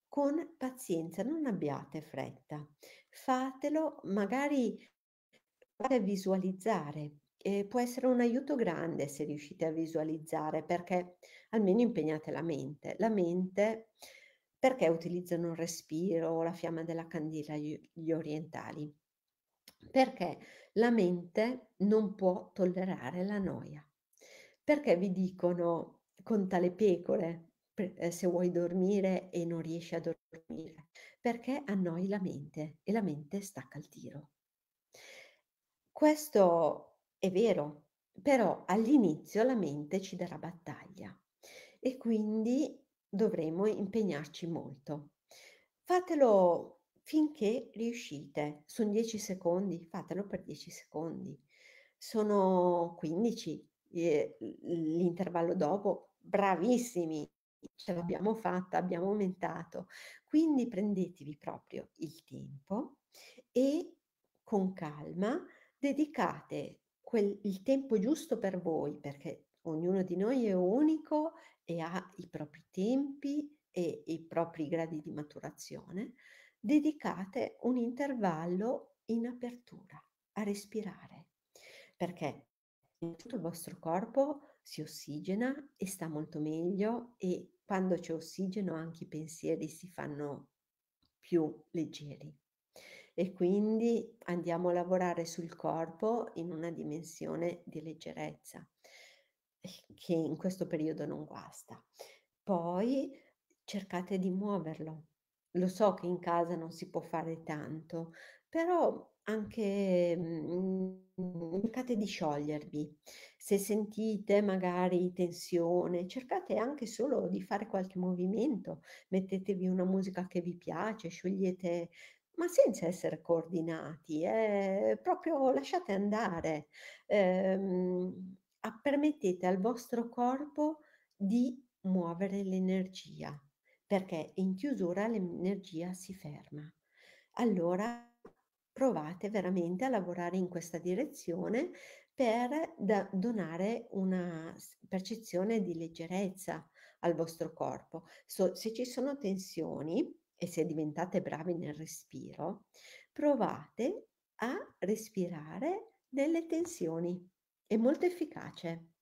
Con pazienza, non abbiate fretta, fatelo magari a visualizzare. Eh, può essere un aiuto grande se riuscite a visualizzare perché almeno impegnate la mente. La mente perché utilizzano il respiro o la fiamma della candela gli orientali? Perché la mente non può tollerare la noia. Perché vi dicono conta le pecore eh, se vuoi dormire e non riesci a dormire? Perché annoi la mente e la mente stacca il tiro. Questo è vero, però all'inizio la mente ci darà battaglia e quindi dovremo impegnarci molto. Fatelo finché riuscite, sono 10 secondi, fatelo per 10 secondi, sono 15, l'intervallo dopo, bravissimi, ce l'abbiamo fatta, abbiamo aumentato. Quindi prendetevi proprio il tempo e con calma dedicate quel, il tempo giusto per voi, perché ognuno di noi è unico e ha i propri tempi e i propri gradi di maturazione, dedicate un intervallo in apertura a respirare, perché tutto il vostro corpo si ossigena e sta molto meglio e quando c'è ossigeno anche i pensieri si fanno più leggeri. E quindi andiamo a lavorare sul corpo in una dimensione di leggerezza eh, che in questo periodo non guasta. Poi cercate di muoverlo. Lo so che in casa non si può fare tanto, però anche, mhmm, cercate di sciogliervi. Se sentite magari tensione, cercate anche solo di fare qualche movimento, mettetevi una musica che vi piace, sciogliete ma senza essere coordinati, eh, proprio lasciate andare. Ehm, permettete al vostro corpo di muovere l'energia, perché in chiusura l'energia si ferma. Allora provate veramente a lavorare in questa direzione per donare una percezione di leggerezza al vostro corpo. So, se ci sono tensioni e se diventate bravi nel respiro, provate a respirare nelle tensioni. È molto efficace.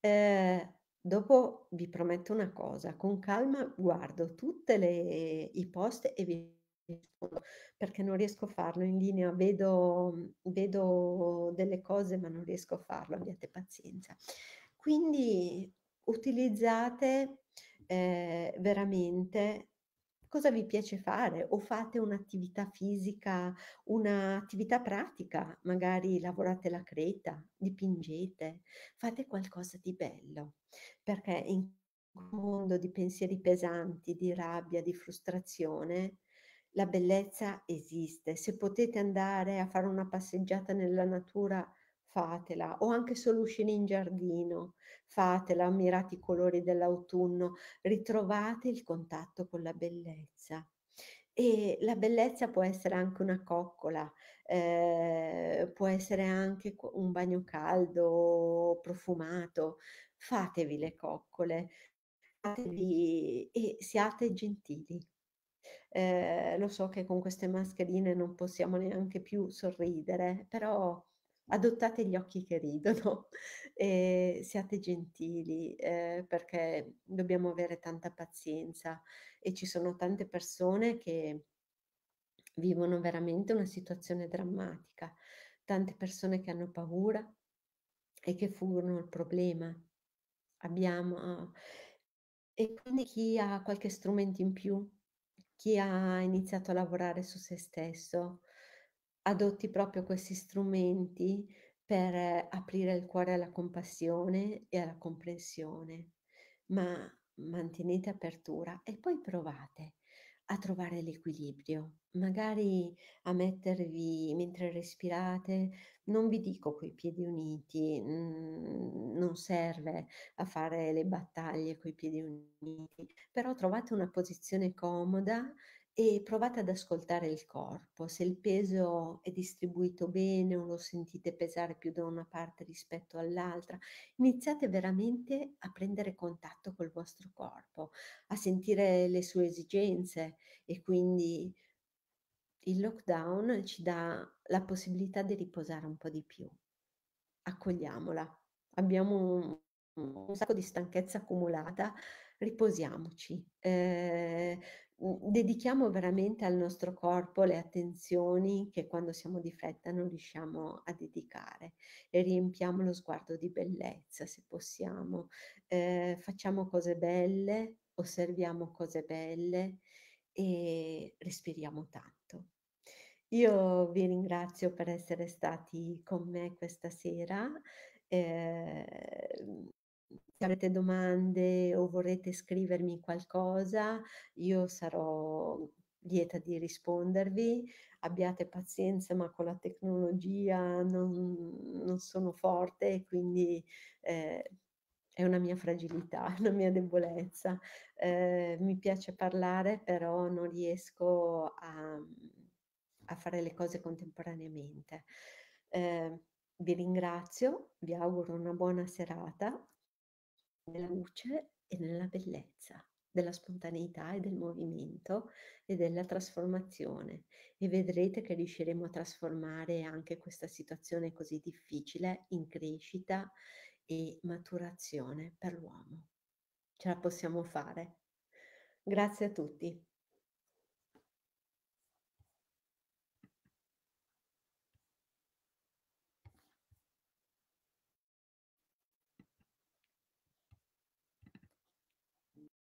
Eh, dopo vi prometto una cosa, con calma guardo tutti i post e vi perché non riesco a farlo in linea, vedo, vedo delle cose ma non riesco a farlo, abbiate pazienza. Quindi utilizzate eh, veramente cosa vi piace fare o fate un'attività fisica, un'attività pratica, magari lavorate la creta, dipingete, fate qualcosa di bello, perché in un mondo di pensieri pesanti, di rabbia, di frustrazione, la bellezza esiste, se potete andare a fare una passeggiata nella natura fatela, o anche solo uscire in giardino, fatela, ammirate i colori dell'autunno, ritrovate il contatto con la bellezza. E la bellezza può essere anche una coccola, eh, può essere anche un bagno caldo, profumato. Fatevi le coccole fatevi, e siate gentili. Eh, lo so che con queste mascherine non possiamo neanche più sorridere, però adottate gli occhi che ridono e siate gentili eh, perché dobbiamo avere tanta pazienza e ci sono tante persone che vivono veramente una situazione drammatica, tante persone che hanno paura e che fuggono il problema. Abbiamo e quindi chi ha qualche strumento in più chi ha iniziato a lavorare su se stesso, adotti proprio questi strumenti per eh, aprire il cuore alla compassione e alla comprensione, ma mantenete apertura e poi provate a trovare l'equilibrio, magari a mettervi mentre respirate, non vi dico coi piedi uniti, mm, non serve a fare le battaglie coi piedi uniti, però trovate una posizione comoda e provate ad ascoltare il corpo, se il peso è distribuito bene o lo sentite pesare più da una parte rispetto all'altra, iniziate veramente a prendere contatto col vostro corpo, a sentire le sue esigenze e quindi il lockdown ci dà la possibilità di riposare un po' di più. Accogliamola. Abbiamo un, sacco di stanchezza accumulata, riposiamoci. Eh, Mhmm, dedichiamo veramente al nostro corpo le attenzioni che quando siamo di fretta non riusciamo a dedicare e riempiamo lo sguardo di bellezza se possiamo, eh, facciamo cose belle, osserviamo cose belle e respiriamo tanto. Io vi ringrazio per essere stati con me questa sera. Eh, se avete domande o vorrete scrivermi qualcosa, io sarò lieta di rispondervi. Abbiate pazienza, ma con la tecnologia non, non sono forte, quindi eh, è una mia fragilità, una mia debolezza. Eh, mi piace parlare, però non riesco a, a fare le cose contemporaneamente. Eh, vi ringrazio, vi auguro una buona serata nella luce e nella bellezza della spontaneità e del movimento e della trasformazione e vedrete che riusciremo a trasformare anche questa situazione così difficile in crescita e maturazione per l'uomo. Ce la possiamo fare. Grazie a tutti.